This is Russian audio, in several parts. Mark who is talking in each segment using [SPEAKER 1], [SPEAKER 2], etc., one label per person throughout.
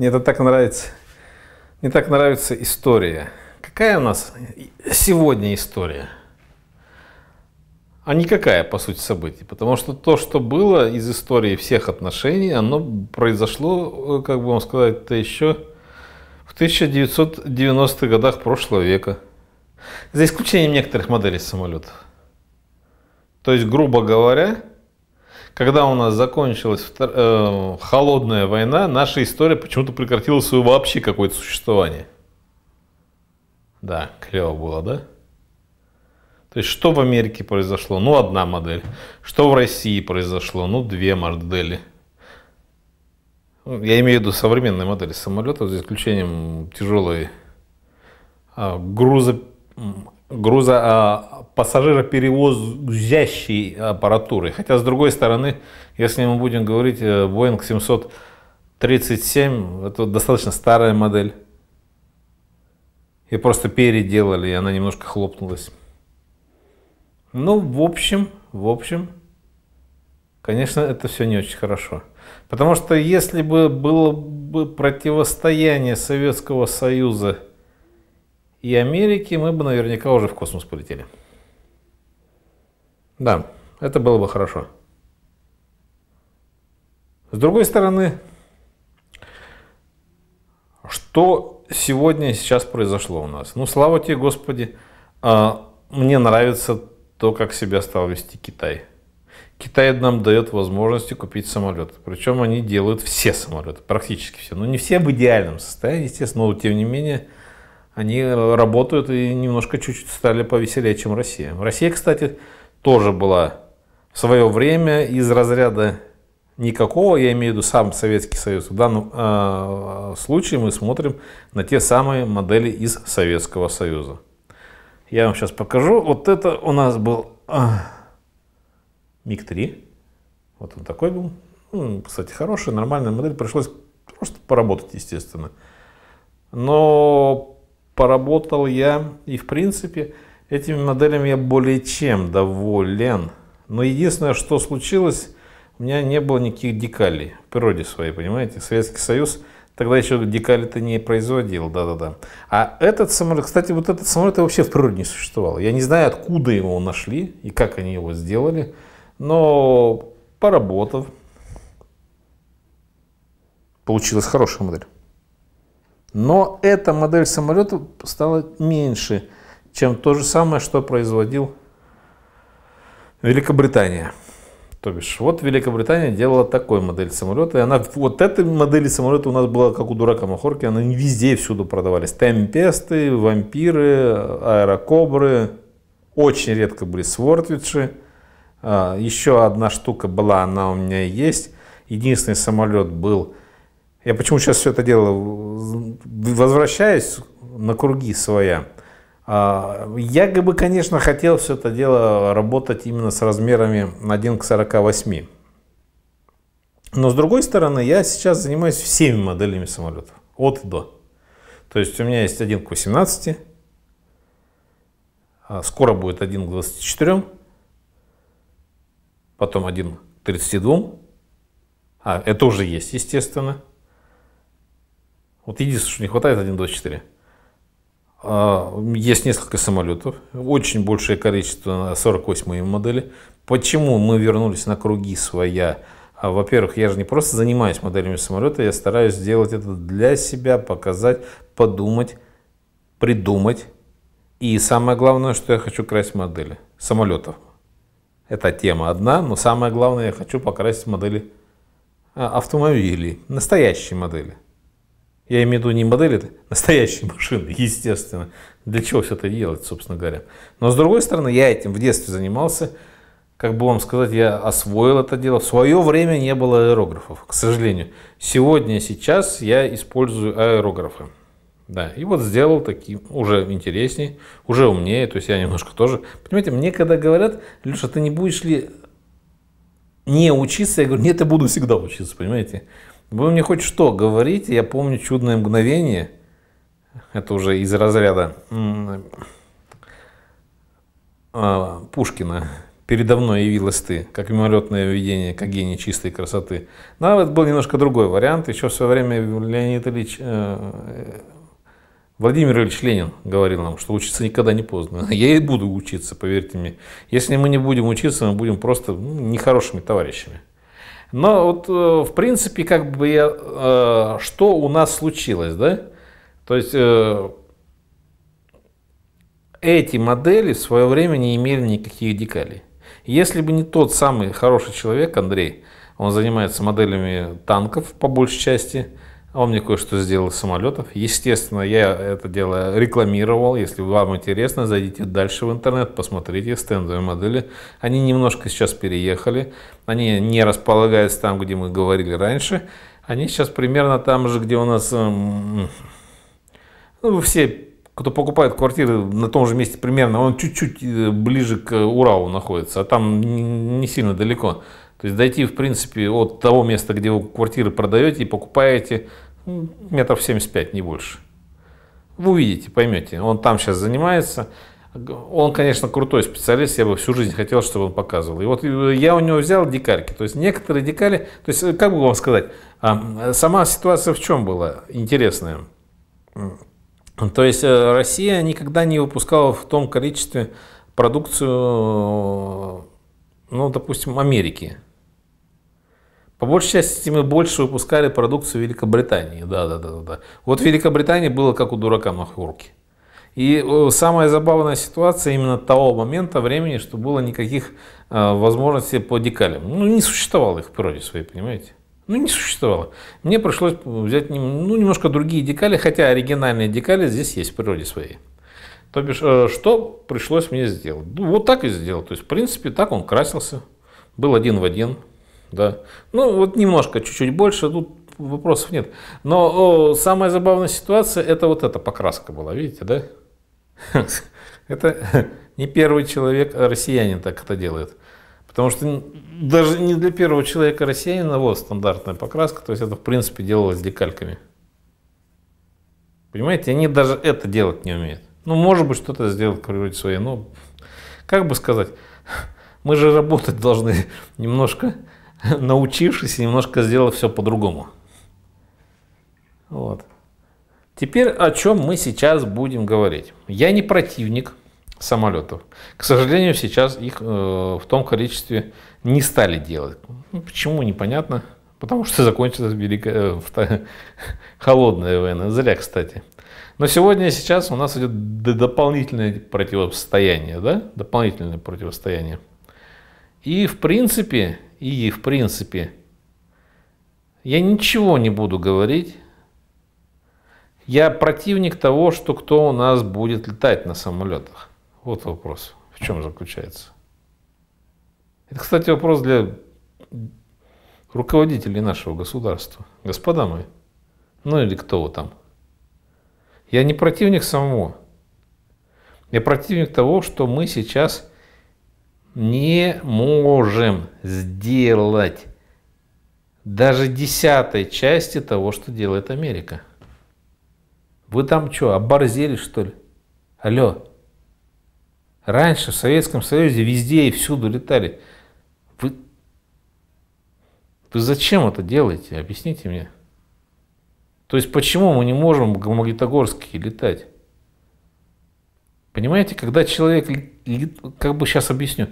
[SPEAKER 1] Мне это так нравится. Мне так нравится история. Какая у нас сегодня история? А никакая, по сути, событий. Потому что то, что было из истории всех отношений, оно произошло, э, как бы вам сказать, это еще в 1990-х годах прошлого века. За исключением некоторых моделей самолетов. То есть, грубо говоря, когда у нас закончилась э, холодная война, наша история почему-то прекратила свое вообще какое-то существование. Да, клево было, да? То есть, что в Америке произошло? Ну, одна модель. Что в России произошло? Ну, две модели. Я имею в виду современные модели самолетов, за исключением тяжелой а, грузо груза пассажироперевозящей аппаратуры. Хотя, с другой стороны, если мы будем говорить э, Boeing 737, это достаточно старая модель. И просто переделали, и она немножко хлопнулась. Ну, в общем, в общем, конечно, это все не очень хорошо. Потому что если бы было бы противостояние Советского Союза – и Америки, мы бы наверняка уже в космос полетели. Да, это было бы хорошо. С другой стороны, что сегодня сейчас произошло у нас? Ну, слава тебе, Господи, а, мне нравится то, как себя стал вести Китай. Китай нам дает возможности купить самолет. Причем они делают все самолеты, практически все. Ну, не все в идеальном состоянии, естественно, но тем не менее – они э, работают и немножко чуть-чуть стали повеселее, чем Россия. Россия, кстати, тоже была в свое время из разряда никакого, я имею в виду сам Советский Союз. В данном э, случае мы смотрим на те самые модели из Советского Союза. Я вам сейчас покажу. Вот это у нас был э, а, МиГ-3. Вот он такой был. Ну, кстати, хорошая, нормальная модель. Пришлось просто поработать, естественно. Но поработал я, и в принципе этими моделями я более чем доволен. Но единственное, что случилось, у меня не было никаких декалей в природе своей, понимаете? Советский Союз тогда еще декали-то не производил, да-да-да. А этот самолет, кстати, вот этот самолет вообще в природе не существовал. Я не знаю, откуда его нашли и как они его сделали, но поработав, получилась хорошая модель. Но эта модель самолета стала меньше, чем то же самое, что производил Великобритания. То бишь, вот Великобритания делала такой модель самолета, и она, вот этой модели самолета у нас была как у дурака Махорки, она не везде всюду продавались. Темпесты, вампиры, аэрокобры, очень редко были свортвичи. А, еще одна штука была, она у меня есть. Единственный самолет был я почему сейчас все это делаю? Возвращаюсь на круги своя. А, я бы, конечно, хотел все это дело работать именно с размерами 1 к 48. Но с другой стороны, я сейчас занимаюсь всеми моделями самолетов. От до. То есть у меня есть 1 к 18. А, скоро будет 1 к 24. Потом 1 к 32. А, это уже есть, естественно. Вот единственное, что не хватает 1.24. А, есть несколько самолетов, очень большее количество 48-й модели. Почему мы вернулись на круги своя? А, во-первых, я же не просто занимаюсь моделями самолета, я стараюсь сделать это для себя, показать, подумать, придумать. И самое главное, что я хочу красить модели самолетов. Это тема одна, но самое главное, я хочу покрасить модели а, автомобилей, настоящие модели. Я имею в виду не модели, настоящие машины, естественно. Для чего все это делать, собственно говоря. Но с другой стороны, я этим в детстве занимался. Как бы вам сказать, я освоил это дело. В свое время не было аэрографов, к сожалению. Сегодня, сейчас я использую аэрографы. Да, и вот сделал таким уже интересней, уже умнее, то есть я немножко тоже. Понимаете, мне когда говорят, Леша, ты не будешь ли не учиться, я говорю, нет, я буду всегда учиться, понимаете. Вы мне хоть что говорите, я помню чудное мгновение, это уже из разряда а, Пушкина. Передо мной явилась ты, как мимолетное видение, как гений чистой красоты. Но это был немножко другой вариант. Еще в свое время Леонид Ильич, э, Владимир Ильич Ленин говорил нам, что учиться никогда не поздно. Я и буду учиться, поверьте мне. Если мы не будем учиться, мы будем просто ну, нехорошими товарищами. Но вот, э, в принципе, как бы я, э, что у нас случилось, да? То есть э, эти модели в свое время не имели никаких декалей. Если бы не тот самый хороший человек, Андрей, он занимается моделями танков по большей части, а он мне кое-что сделал из самолетов. Естественно, я это дело рекламировал. Если вам интересно, зайдите дальше в интернет, посмотрите стендовые модели. Они немножко сейчас переехали. Они не располагаются там, где мы говорили раньше. Они сейчас примерно там же, где у нас эм, ну, все, кто покупает квартиры на том же месте примерно, он чуть-чуть э, ближе к Уралу находится, а там не сильно далеко. То есть дойти, в принципе, от того места, где вы квартиры продаете и покупаете, ну, метров 75, не больше. Вы увидите, поймете. Он там сейчас занимается. Он, конечно, крутой специалист, я бы всю жизнь хотел, чтобы он показывал. И вот э, я у него взял дикарьки. То есть некоторые дикари, то есть, э, как бы вам сказать, а, сама ситуация в чем была интересная? То есть э, Россия никогда не выпускала в том количестве продукцию, ну, допустим, Америки. По большей части мы больше выпускали продукцию Великобритании. Да, да, да, да. Вот Великобритания Великобритании было как у дурака на хурке. И э, самая забавная ситуация именно того момента времени, что было никаких э, возможностей по декалям. Ну, не существовало их в природе своей, понимаете? Ну, не существовало. Мне пришлось взять ну, немножко другие декали, хотя оригинальные декали здесь есть в природе своей. То бишь, э, что пришлось мне сделать? Ну, вот так и сделал. То есть, в принципе, так он красился. Был один в один. Да. Ну, вот немножко, чуть-чуть больше, тут вопросов нет. Но о, самая забавная ситуация, это вот эта покраска была, видите, да? Это не первый человек, а россиянин так это делает. Потому что даже не для первого человека россиянина вот стандартная покраска, то есть это в принципе делалось декальками. Понимаете, они даже это делать не умеют. Ну, может быть, что-то сделать природе своей, но как бы сказать, мы же работать должны немножко научившись, немножко сделал все по-другому. Вот. Теперь о чем мы сейчас будем говорить. Я не противник самолетов. К сожалению, сейчас их э, в том количестве не стали делать. Ну, почему, непонятно. Потому что закончилась великая, э, холодная война. Зря, кстати. Но сегодня сейчас у нас идет дополнительное противостояние, да? Дополнительное противостояние. И в принципе, и в принципе, я ничего не буду говорить. Я противник того, что кто у нас будет летать на самолетах. Вот вопрос, в чем заключается. Это, кстати, вопрос для руководителей нашего государства. Господа мои, ну или кто вы там. Я не противник самого. Я противник того, что мы сейчас не можем сделать даже десятой части того, что делает Америка. Вы там что, оборзели что ли? Алло. Раньше в Советском Союзе везде и всюду летали. Вы, вы зачем это делаете? Объясните мне. То есть почему мы не можем в Магнитогорске летать? Понимаете, когда человек как бы сейчас объясню.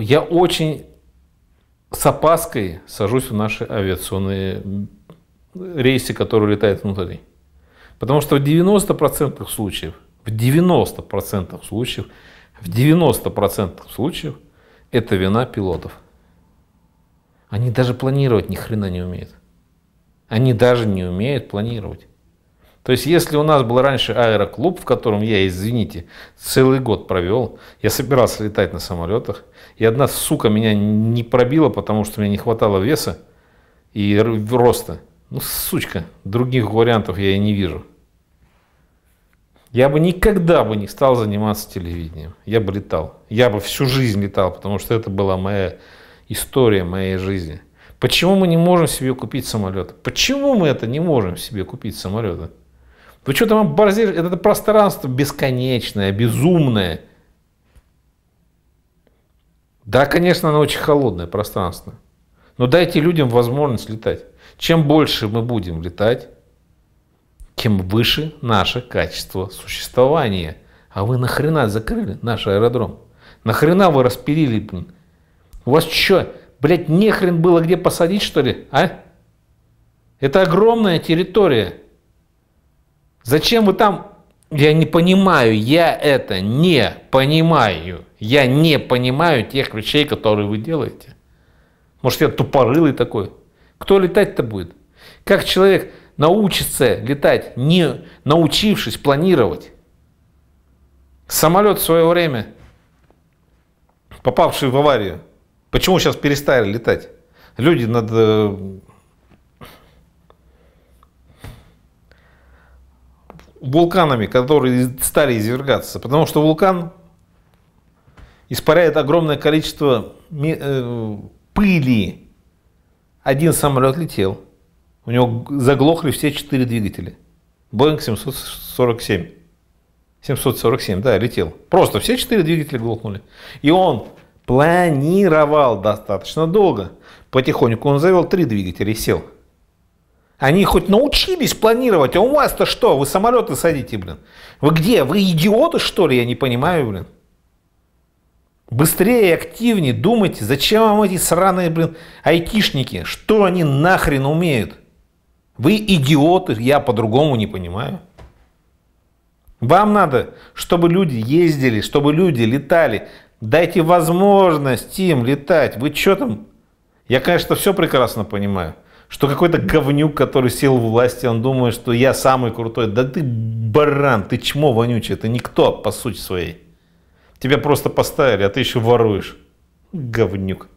[SPEAKER 1] Я очень с опаской сажусь в наши авиационные рейсы, которые летают внутри. Потому что в 90% случаев, в 90% случаев, в 90% случаев это вина пилотов. Они даже планировать ни хрена не умеют. Они даже не умеют планировать. То есть, если у нас был раньше аэроклуб, в котором я, извините, целый год провел, я собирался летать на самолетах, и одна сука меня не пробила, потому что мне не хватало веса и роста. Ну, сучка, других вариантов я и не вижу. Я бы никогда бы не стал заниматься телевидением. Я бы летал. Я бы всю жизнь летал, потому что это была моя история моей жизни. Почему мы не можем себе купить самолет? Почему мы это не можем себе купить самолета? Вы что там оборзели? Это пространство бесконечное, безумное. Да, конечно, оно очень холодное пространство. Но дайте людям возможность летать. Чем больше мы будем летать, тем выше наше качество существования. А вы нахрена закрыли наш аэродром? Нахрена вы распилили, У вас что, блядь, нехрен было где посадить, что ли, а? Это огромная территория. Зачем вы там? Я не понимаю, я это не понимаю. Я не понимаю тех вещей, которые вы делаете. Может, я тупорылый такой? Кто летать-то будет? Как человек научится летать, не научившись планировать? Самолет в свое время, попавший в аварию, почему сейчас перестали летать? Люди над э, вулканами, которые стали извергаться. Потому что вулкан испаряет огромное количество э, пыли. Один самолет летел. У него заглохли все четыре двигателя. Боинг 747. 747, да, летел. Просто все четыре двигателя глохнули. И он планировал достаточно долго. Потихоньку он завел три двигателя и сел. Они хоть научились планировать, а у вас-то что? Вы самолеты садите, блин. Вы где? Вы идиоты, что ли? Я не понимаю, блин. Быстрее и активнее думайте, зачем вам эти сраные, блин, айтишники? Что они нахрен умеют? Вы идиоты, я по-другому не понимаю. Вам надо, чтобы люди ездили, чтобы люди летали. Дайте возможность им летать. Вы что там? Я, конечно, все прекрасно понимаю что какой-то говнюк, который сел в власти, он думает, что я самый крутой. Да ты баран, ты чмо вонючий, ты никто по сути своей. Тебя просто поставили, а ты еще воруешь. Говнюк.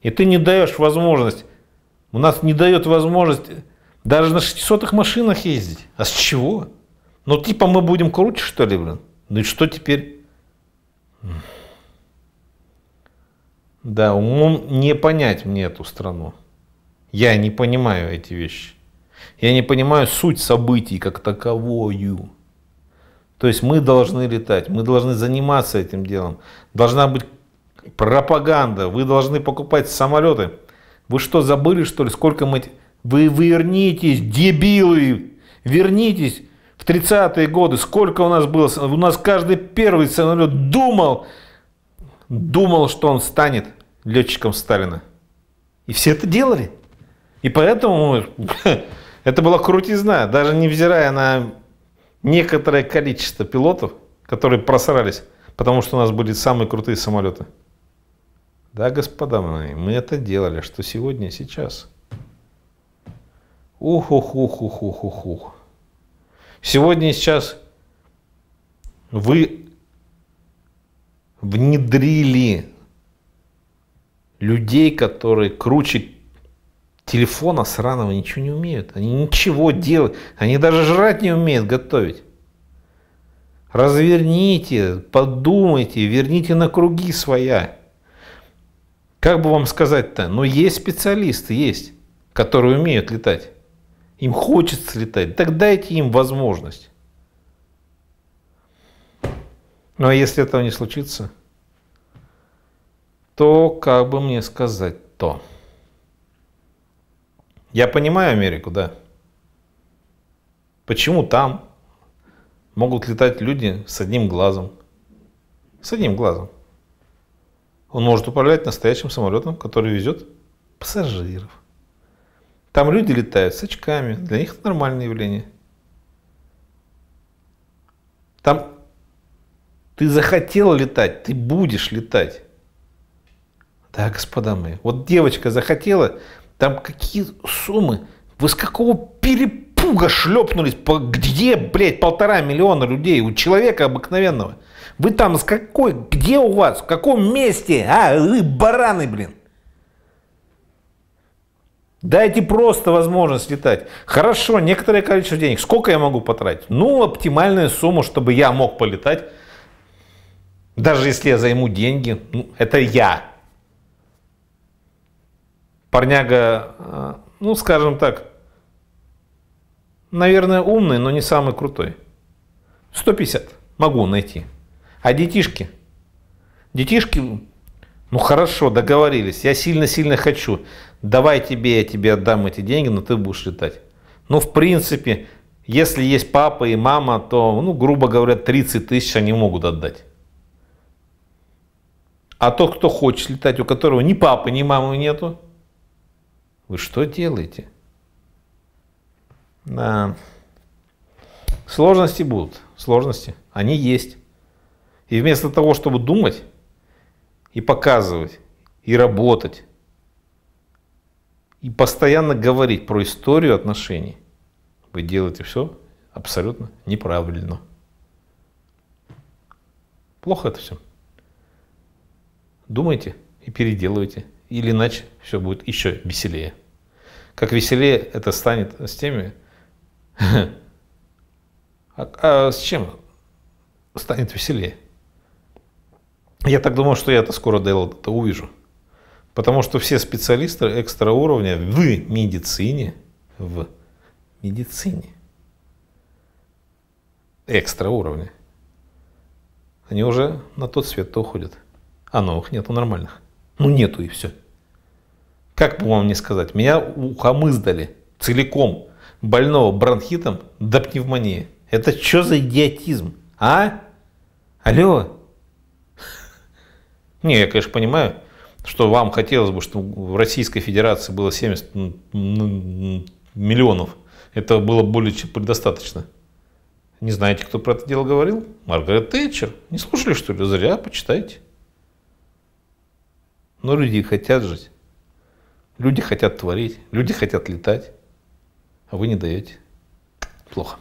[SPEAKER 1] И ты не даешь возможность, у нас не дает возможность даже на 600 машинах ездить. А с чего? Ну типа мы будем круче что ли, блин? Ну и что теперь? Да, умом не понять мне эту страну. Я не понимаю эти вещи. Я не понимаю суть событий как таковую. То есть мы должны летать, мы должны заниматься этим делом. Должна быть пропаганда, вы должны покупать самолеты. Вы что, забыли, что ли, сколько мы... Вы вернитесь, дебилы! Вернитесь! В 30-е годы сколько у нас было? У нас каждый первый самолет думал, думал, что он станет летчиком Сталина. И все это делали. И поэтому это была крутизна, даже невзирая на некоторое количество пилотов, которые просрались, потому что у нас были самые крутые самолеты. Да, господа мои, мы это делали, что сегодня, сейчас. ух ух ух ух ух ух ух Сегодня и сейчас вы внедрили людей, которые круче телефона сраного ничего не умеют. Они ничего делают. Они даже жрать не умеют готовить. Разверните, подумайте, верните на круги своя. Как бы вам сказать-то? Но ну, есть специалисты, есть, которые умеют летать. Им хочется летать. Так дайте им возможность. Ну а если этого не случится, то как бы мне сказать то? Я понимаю Америку, да. Почему там могут летать люди с одним глазом? С одним глазом. Он может управлять настоящим самолетом, который везет пассажиров. Там люди летают с очками, для них это нормальное явление. Там ты захотела летать, ты будешь летать. Да, господа мои, вот девочка захотела там какие суммы? Вы с какого перепуга шлепнулись? По, где, блядь, полтора миллиона людей? У человека обыкновенного. Вы там с какой? Где у вас? В каком месте? А, вы бараны, блин. Дайте просто возможность летать. Хорошо, некоторое количество денег. Сколько я могу потратить? Ну, оптимальную сумму, чтобы я мог полетать. Даже если я займу деньги, ну, это я парняга, э, ну, скажем так, наверное, умный, но не самый крутой. 150 могу найти. А детишки? Детишки, ну хорошо, договорились, я сильно-сильно хочу. Давай тебе, я тебе отдам эти деньги, но ты будешь летать. Ну, в принципе, если есть папа и мама, то, ну, грубо говоря, 30 тысяч они могут отдать. А тот, кто хочет летать, у которого ни папы, ни мамы нету, вы что делаете? Да. Сложности будут, сложности. Они есть. И вместо того, чтобы думать и показывать, и работать, и постоянно говорить про историю отношений, вы делаете все абсолютно неправильно. Плохо это все. Думайте и переделывайте. Или иначе все будет еще веселее. Как веселее это станет с теми, а, а с чем станет веселее? Я так думал, что я это скоро Дейла это увижу. Потому что все специалисты экстра уровня в медицине, в медицине, экстра уровня, они уже на тот свет то уходят. А новых нету нормальных. Ну нету и все. Как бы вам не сказать, меня ухомыздали целиком больного бронхитом до пневмонии. Это что за идиотизм, а? Алло? Не, я, конечно, понимаю, что вам хотелось бы, чтобы в Российской Федерации было 70 миллионов. Это было более чем предостаточно. Не знаете, кто про это дело говорил? Маргарет Тэтчер. Не слушали, что ли? Зря, почитайте. Но люди хотят жить. Люди хотят творить, люди хотят летать, а вы не даете. Плохо.